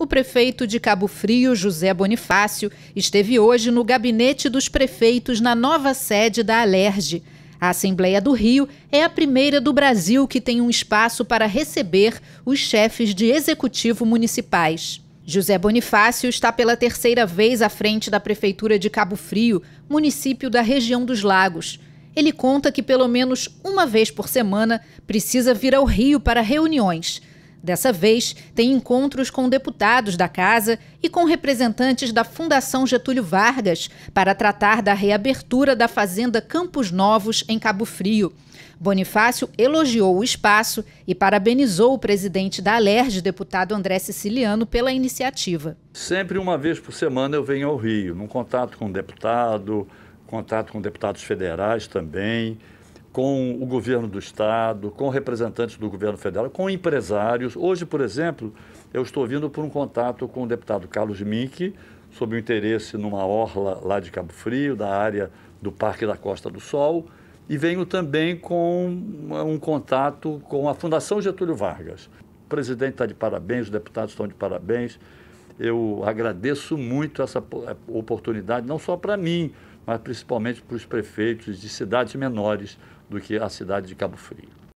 O prefeito de Cabo Frio, José Bonifácio, esteve hoje no gabinete dos prefeitos na nova sede da Alerj. A Assembleia do Rio é a primeira do Brasil que tem um espaço para receber os chefes de executivo municipais. José Bonifácio está pela terceira vez à frente da Prefeitura de Cabo Frio, município da região dos Lagos. Ele conta que pelo menos uma vez por semana precisa vir ao Rio para reuniões Dessa vez, tem encontros com deputados da casa e com representantes da Fundação Getúlio Vargas para tratar da reabertura da fazenda Campos Novos em Cabo Frio. Bonifácio elogiou o espaço e parabenizou o presidente da Alerj, deputado André Siciliano, pela iniciativa. Sempre uma vez por semana eu venho ao Rio, num contato com o deputado, contato com deputados federais também com o governo do Estado, com representantes do governo federal, com empresários. Hoje, por exemplo, eu estou vindo por um contato com o deputado Carlos Mink, sobre o interesse numa orla lá de Cabo Frio, da área do Parque da Costa do Sol, e venho também com um contato com a Fundação Getúlio Vargas. O presidente está de parabéns, os deputados estão de parabéns. Eu agradeço muito essa eh, oportunidade, não só para mim, mas principalmente para os prefeitos de cidades menores do que a cidade de Cabo Frio.